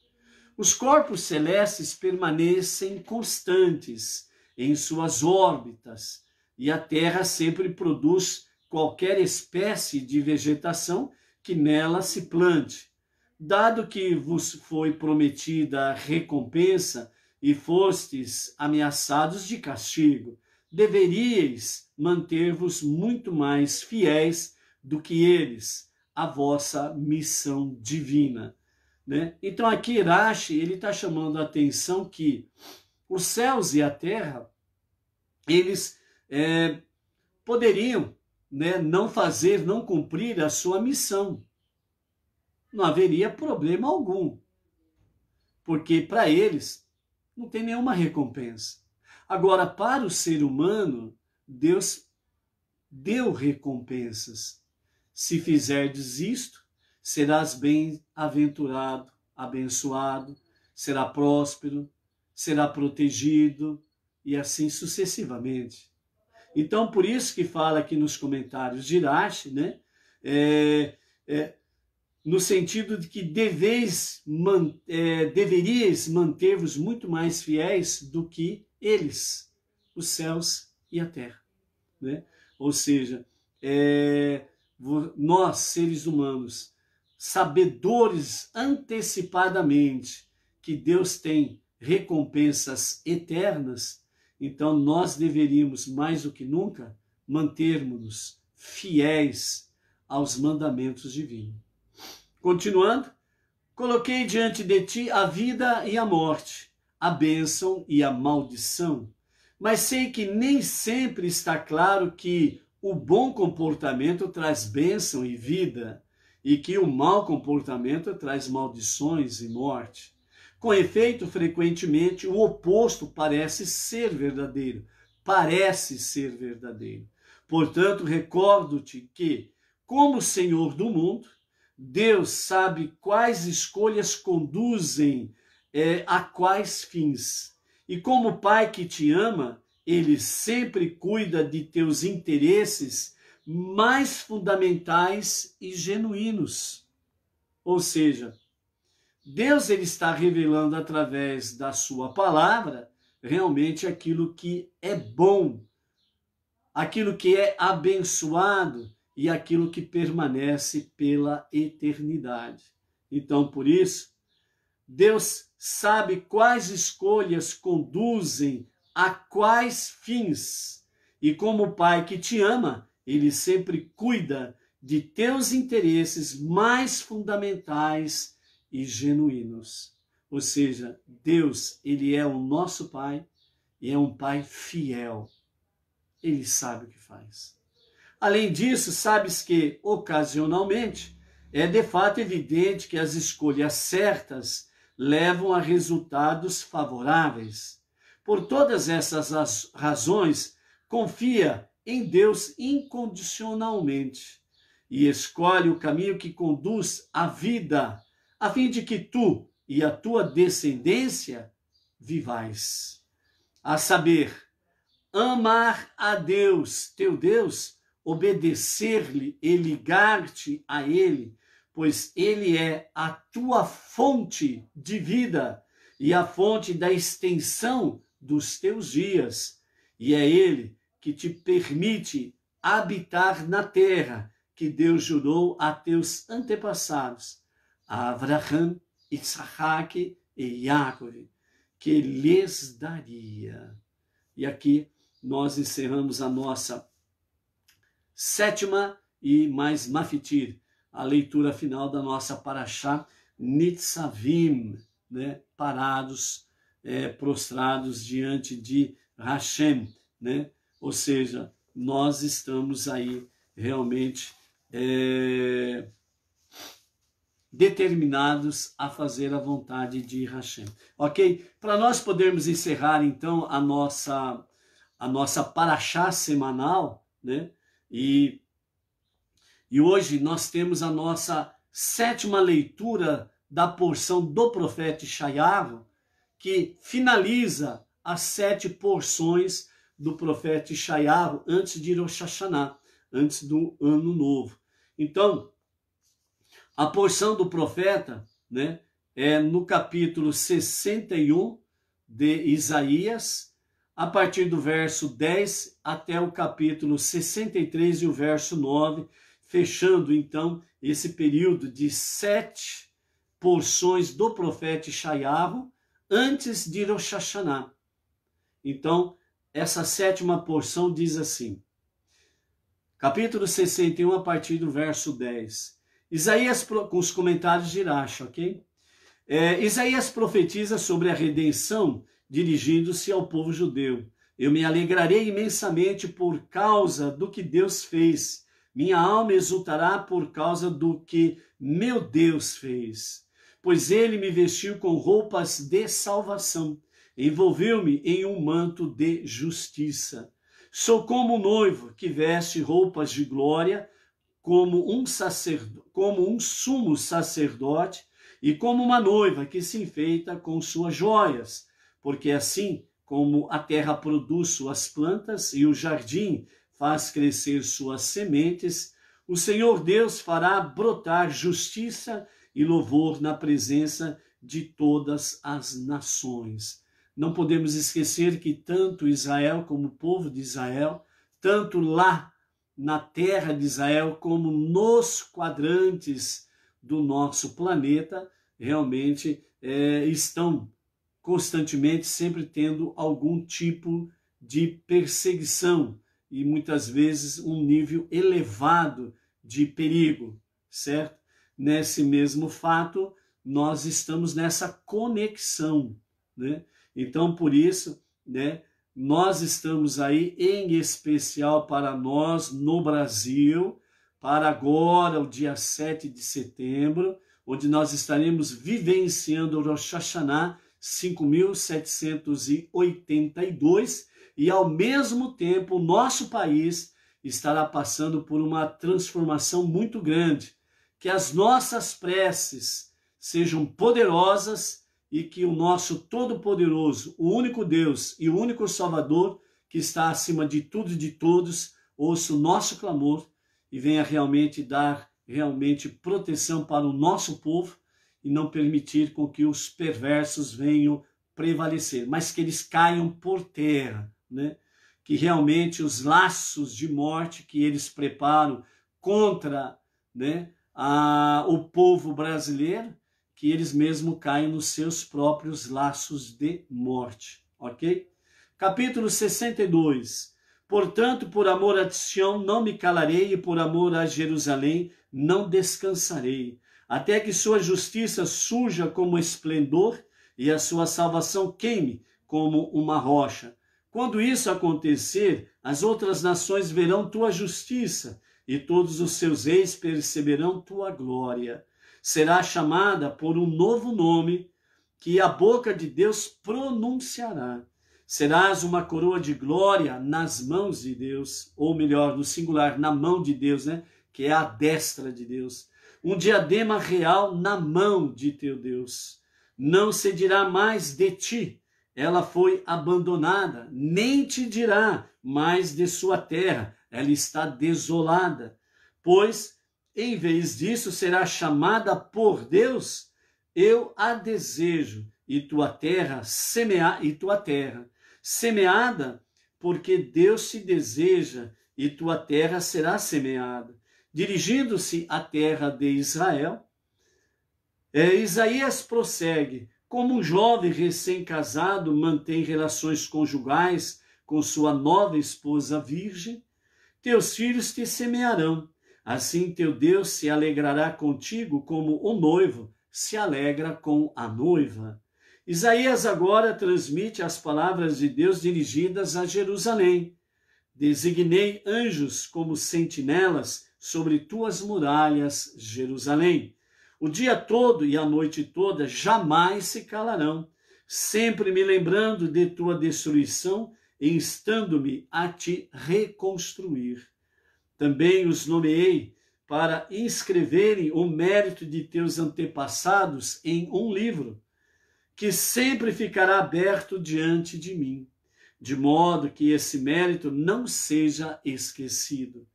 Os corpos celestes permanecem constantes em suas órbitas e a Terra sempre produz qualquer espécie de vegetação que nela se plante. Dado que vos foi prometida recompensa e fostes ameaçados de castigo, deveríeis manter-vos muito mais fiéis do que eles à vossa missão divina. Né? Então aqui Rashi ele está chamando a atenção que os céus e a terra eles é, poderiam né, não fazer, não cumprir a sua missão. Não haveria problema algum, porque para eles não tem nenhuma recompensa. Agora, para o ser humano, Deus deu recompensas. Se fizerdes isto, serás bem-aventurado, abençoado, será próspero, será protegido, e assim sucessivamente. Então, por isso que fala aqui nos comentários de Irache, né? É, é, no sentido de que deveis, man, é, deveríeis manter-vos muito mais fiéis do que eles, os céus e a terra. Né? Ou seja, é, nós, seres humanos, sabedores antecipadamente que Deus tem recompensas eternas, então nós deveríamos, mais do que nunca, mantermos-nos fiéis aos mandamentos divinos. Continuando, coloquei diante de ti a vida e a morte, a bênção e a maldição. Mas sei que nem sempre está claro que o bom comportamento traz bênção e vida, e que o mau comportamento traz maldições e morte. Com efeito, frequentemente, o oposto parece ser verdadeiro. Parece ser verdadeiro. Portanto, recordo-te que, como Senhor do mundo, Deus sabe quais escolhas conduzem é, a quais fins. E como Pai que te ama, Ele sempre cuida de teus interesses mais fundamentais e genuínos. Ou seja, Deus ele está revelando através da sua palavra realmente aquilo que é bom, aquilo que é abençoado e aquilo que permanece pela eternidade. Então, por isso, Deus sabe quais escolhas conduzem a quais fins. E como Pai que te ama, ele sempre cuida de teus interesses mais fundamentais e genuínos. Ou seja, Deus, ele é o nosso Pai e é um Pai fiel. Ele sabe o que faz. Além disso, sabes que, ocasionalmente, é de fato evidente que as escolhas certas levam a resultados favoráveis. Por todas essas razões, confia em Deus incondicionalmente e escolhe o caminho que conduz à vida a fim de que tu e a tua descendência vivais. A saber, amar a Deus, teu Deus, obedecer-lhe e ligar-te a Ele, pois Ele é a tua fonte de vida e a fonte da extensão dos teus dias, e é Ele que te permite habitar na terra que Deus jurou a teus antepassados Avraham, Isaac e Yaakov, que lhes daria. E aqui nós encerramos a nossa sétima e mais Mafitir, a leitura final da nossa Paraxá Nitzavim, né? parados, é, prostrados diante de Hashem, né? ou seja, nós estamos aí realmente é, determinados a fazer a vontade de Hashem. Ok? Para nós podermos encerrar então a nossa a nossa paraxá semanal, né? E e hoje nós temos a nossa sétima leitura da porção do profeta Ishaiah, que finaliza as sete porções do profeta Ishaiah antes de Rosh Hashanah, antes do ano novo. Então, a porção do profeta, né, é no capítulo 61 de Isaías, a partir do verso 10 até o capítulo 63 e o verso 9, fechando então esse período de sete porções do profeta Shaiarro antes de Rosh Hashanah. Então, essa sétima porção diz assim, capítulo 61, a partir do verso 10. Isaías, com os comentários de Irache, ok? É, Isaías profetiza sobre a redenção dirigindo-se ao povo judeu. Eu me alegrarei imensamente por causa do que Deus fez. Minha alma exultará por causa do que meu Deus fez. Pois ele me vestiu com roupas de salvação, envolveu-me em um manto de justiça. Sou como o um noivo que veste roupas de glória como um, sacerd... como um sumo sacerdote e como uma noiva que se enfeita com suas joias, porque assim como a terra produz suas plantas e o jardim faz crescer suas sementes, o Senhor Deus fará brotar justiça e louvor na presença de todas as nações. Não podemos esquecer que tanto Israel como o povo de Israel, tanto lá na terra de Israel, como nos quadrantes do nosso planeta, realmente é, estão constantemente sempre tendo algum tipo de perseguição e muitas vezes um nível elevado de perigo, certo? Nesse mesmo fato, nós estamos nessa conexão, né? Então, por isso, né, nós estamos aí em especial para nós no Brasil, para agora, o dia 7 de setembro, onde nós estaremos vivenciando o Rosh Hashanah 5782 e ao mesmo tempo o nosso país estará passando por uma transformação muito grande. Que as nossas preces sejam poderosas e que o nosso Todo-Poderoso, o único Deus e o único Salvador, que está acima de tudo e de todos, ouça o nosso clamor e venha realmente dar realmente proteção para o nosso povo e não permitir com que os perversos venham prevalecer, mas que eles caiam por terra, né? Que realmente os laços de morte que eles preparam contra, né, a, o povo brasileiro que eles mesmos caem nos seus próprios laços de morte, ok? Capítulo 62. Portanto, por amor a Sião não me calarei e por amor a Jerusalém não descansarei, até que sua justiça surja como esplendor e a sua salvação queime como uma rocha. Quando isso acontecer, as outras nações verão tua justiça e todos os seus reis perceberão tua glória será chamada por um novo nome que a boca de Deus pronunciará. Serás uma coroa de glória nas mãos de Deus, ou melhor, no singular, na mão de Deus, né? Que é a destra de Deus. Um diadema real na mão de teu Deus. Não se dirá mais de ti, ela foi abandonada, nem te dirá mais de sua terra, ela está desolada, pois em vez disso, será chamada por Deus: Eu a desejo, e tua terra semear e tua terra semeada, porque Deus te deseja, e tua terra será semeada. Dirigindo-se à terra de Israel, é, Isaías prossegue: como um jovem recém-casado mantém relações conjugais com sua nova esposa virgem, teus filhos te semearão Assim teu Deus se alegrará contigo como o noivo se alegra com a noiva. Isaías agora transmite as palavras de Deus dirigidas a Jerusalém. Designei anjos como sentinelas sobre tuas muralhas, Jerusalém. O dia todo e a noite toda jamais se calarão, sempre me lembrando de tua destruição e instando-me a te reconstruir. Também os nomeei para inscreverem o mérito de teus antepassados em um livro, que sempre ficará aberto diante de mim, de modo que esse mérito não seja esquecido.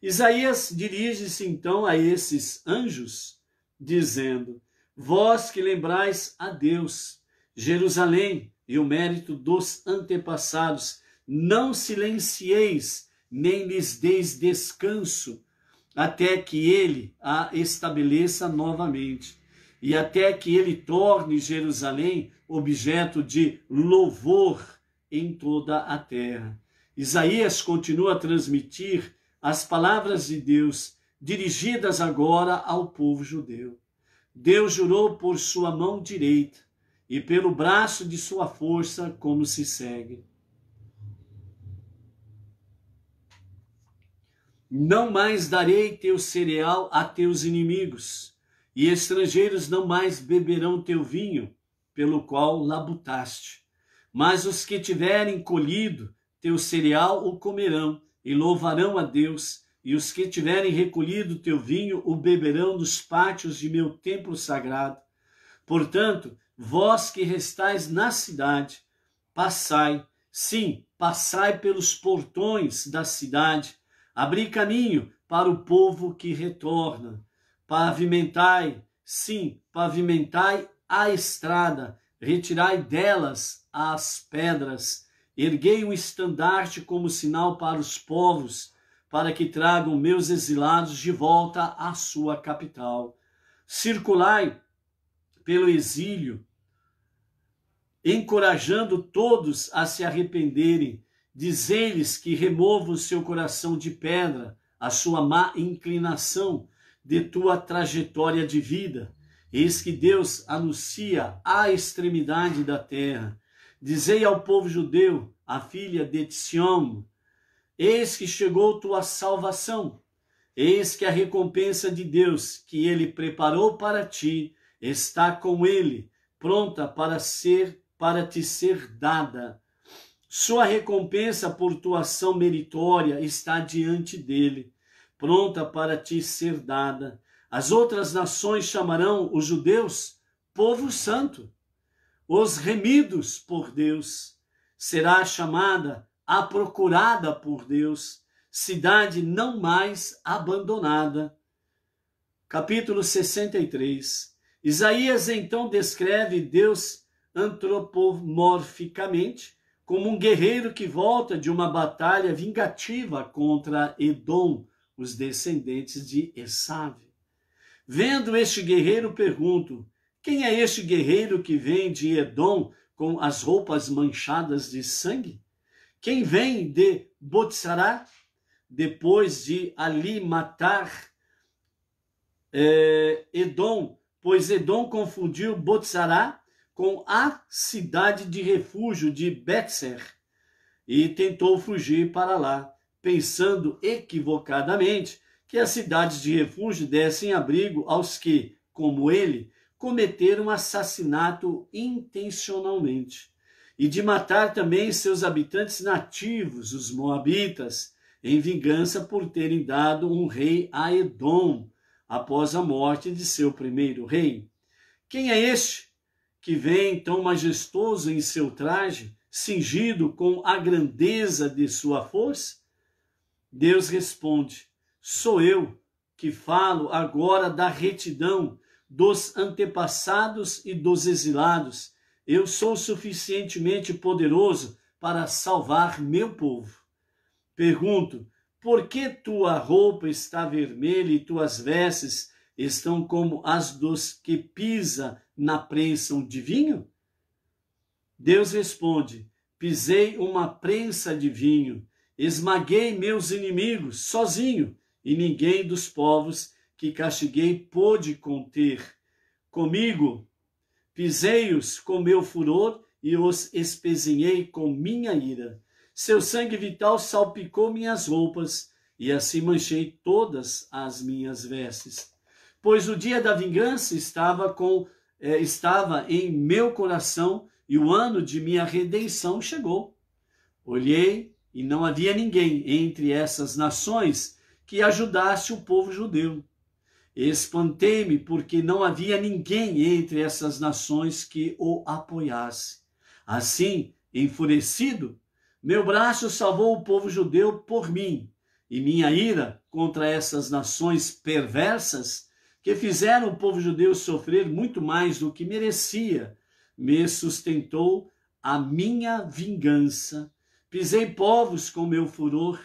Isaías dirige-se então a esses anjos, dizendo: Vós que lembrais a Deus, Jerusalém e o mérito dos antepassados, não silencieis nem lhes deis descanso, até que ele a estabeleça novamente, e até que ele torne Jerusalém objeto de louvor em toda a terra. Isaías continua a transmitir as palavras de Deus, dirigidas agora ao povo judeu. Deus jurou por sua mão direita e pelo braço de sua força, como se segue. Não mais darei teu cereal a teus inimigos, e estrangeiros não mais beberão teu vinho, pelo qual labutaste. Mas os que tiverem colhido teu cereal o comerão, e louvarão a Deus, e os que tiverem recolhido teu vinho o beberão dos pátios de meu templo sagrado. Portanto, vós que restais na cidade, passai, sim, passai pelos portões da cidade, Abri caminho para o povo que retorna. Pavimentai, sim, pavimentai a estrada, retirai delas as pedras. Erguei um estandarte como sinal para os povos, para que tragam meus exilados de volta à sua capital. Circulai pelo exílio, encorajando todos a se arrependerem Dizeis que remova o seu coração de pedra, a sua má inclinação de tua trajetória de vida. Eis que Deus anuncia a extremidade da terra. Dizei ao povo judeu, a filha de Tsiom, eis que chegou tua salvação. Eis que a recompensa de Deus que ele preparou para ti está com ele, pronta para ser para te ser dada. Sua recompensa por tua ação meritória está diante dele, pronta para te ser dada. As outras nações chamarão os judeus povo santo, os remidos por Deus. Será chamada a procurada por Deus, cidade não mais abandonada. Capítulo 63. Isaías então descreve Deus antropomorficamente como um guerreiro que volta de uma batalha vingativa contra Edom, os descendentes de Esav. Vendo este guerreiro, pergunto: quem é este guerreiro que vem de Edom com as roupas manchadas de sangue? Quem vem de Botsará, depois de ali matar é, eh, Edom, pois Edom confundiu Botsará com a cidade de refúgio de Betser e tentou fugir para lá, pensando equivocadamente que as cidades de refúgio dessem abrigo aos que, como ele, cometeram assassinato intencionalmente, e de matar também seus habitantes nativos, os Moabitas, em vingança por terem dado um rei a Edom após a morte de seu primeiro rei. Quem é este? que vem tão majestoso em seu traje, cingido com a grandeza de sua força? Deus responde: Sou eu que falo agora da retidão dos antepassados e dos exilados. Eu sou suficientemente poderoso para salvar meu povo. Pergunto: por que tua roupa está vermelha e tuas vestes estão como as dos que pisa na prensa de vinho? Deus responde: Pisei uma prensa de vinho, esmaguei meus inimigos sozinho, e ninguém dos povos que castiguei pôde conter. Comigo pisei-os com meu furor e os espezinhei com minha ira. Seu sangue vital salpicou minhas roupas, e assim manchei todas as minhas vestes pois o dia da vingança estava com eh, estava em meu coração e o ano de minha redenção chegou. Olhei e não havia ninguém entre essas nações que ajudasse o povo judeu. Espantei-me porque não havia ninguém entre essas nações que o apoiasse. Assim, enfurecido, meu braço salvou o povo judeu por mim, e minha ira contra essas nações perversas que fizeram o povo judeu sofrer muito mais do que merecia, me sustentou a minha vingança. Pisei povos com meu furor,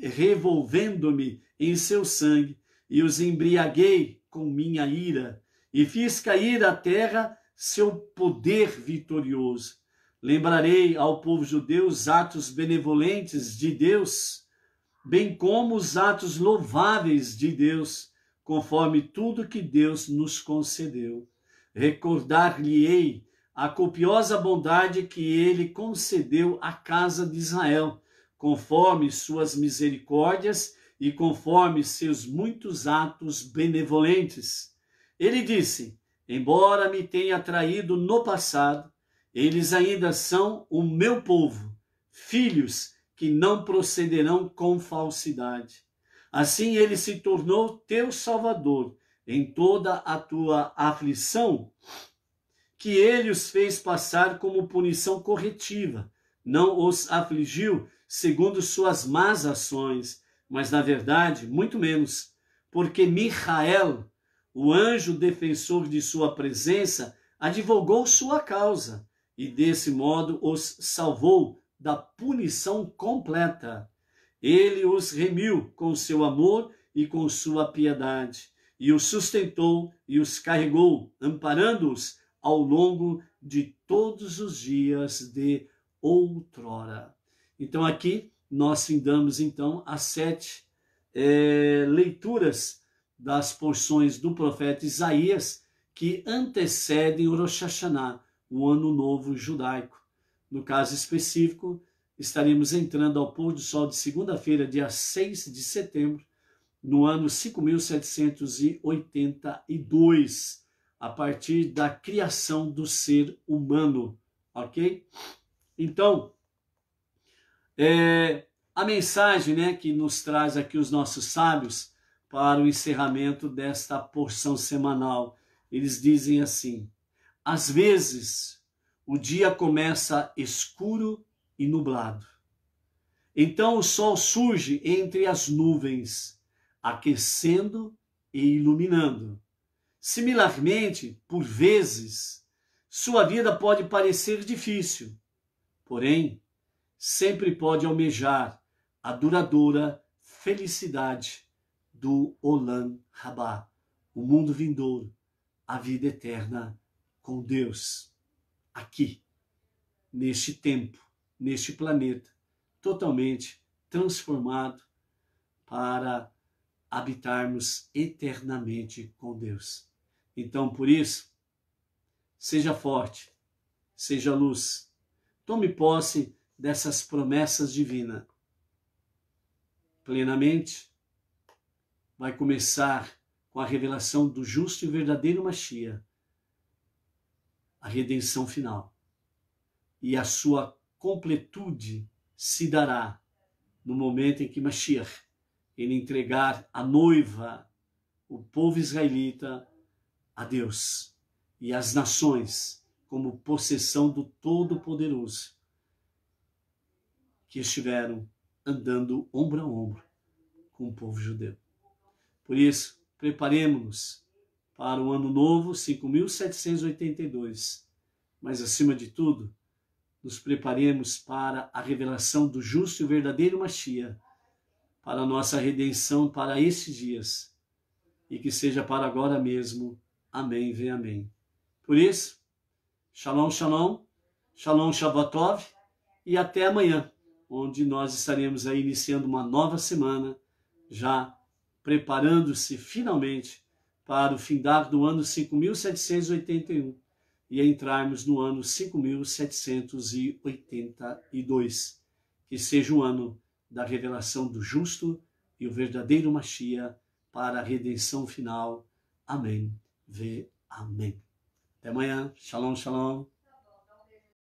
revolvendo-me em seu sangue, e os embriaguei com minha ira, e fiz cair a terra seu poder vitorioso. Lembrarei ao povo judeu os atos benevolentes de Deus, bem como os atos louváveis de Deus conforme tudo que Deus nos concedeu. Recordar-lhe-ei a copiosa bondade que ele concedeu à casa de Israel, conforme suas misericórdias e conforme seus muitos atos benevolentes. Ele disse: Embora me tenha traído no passado, eles ainda são o meu povo, filhos que não procederão com falsidade. Assim ele se tornou teu salvador em toda a tua aflição, que ele os fez passar como punição corretiva. Não os afligiu segundo suas más ações, mas na verdade, muito menos, porque Michael, o anjo defensor de sua presença, advogou sua causa e desse modo os salvou da punição completa. Ele os remiu com seu amor e com sua piedade, e os sustentou e os carregou, amparando-os ao longo de todos os dias de outrora. Então aqui nós findamos então as sete é, leituras das porções do profeta Isaías que antecedem o Rosh Hashanah, o ano novo judaico. No caso específico, estaremos entrando ao pôr do sol de segunda-feira, dia 6 de setembro, no ano 5782, a partir da criação do ser humano, ok? Então, é, a mensagem né, que nos traz aqui os nossos sábios para o encerramento desta porção semanal, eles dizem assim: às vezes o dia começa escuro e nublado. Então o sol surge entre as nuvens, aquecendo e iluminando. Similarmente, por vezes, sua vida pode parecer difícil, porém, sempre pode almejar a duradoura felicidade do Olan Rabá, o mundo vindouro, a vida eterna com Deus, aqui, neste tempo, neste planeta, totalmente transformado para habitarmos eternamente com Deus. Então, por isso, seja forte, seja luz, tome posse dessas promessas divinas plenamente. Vai começar com a revelação do justo e verdadeiro Machia, a redenção final e a sua completude se dará no momento em que Mashiach, ele entregar a noiva, o povo israelita, a Deus e as nações como possessão do Todo-Poderoso, que estiveram andando ombro a ombro com o povo judeu. Por isso, preparemos-nos para o ano novo 5782, mas acima de tudo, nos preparemos para a revelação do justo e verdadeiro Machia, para a nossa redenção para estes dias, e que seja para agora mesmo. Amém, vem amém. Por isso, shalom, shalom, shalom, shabatov, e até amanhã, onde nós estaremos aí iniciando uma nova semana, já preparando-se finalmente para o findar do ano 5781 e entrarmos no ano 5782, que seja o ano da revelação do justo e o verdadeiro Machia para a redenção final. Amém. Vê amém. Até amanhã. Shalom, shalom.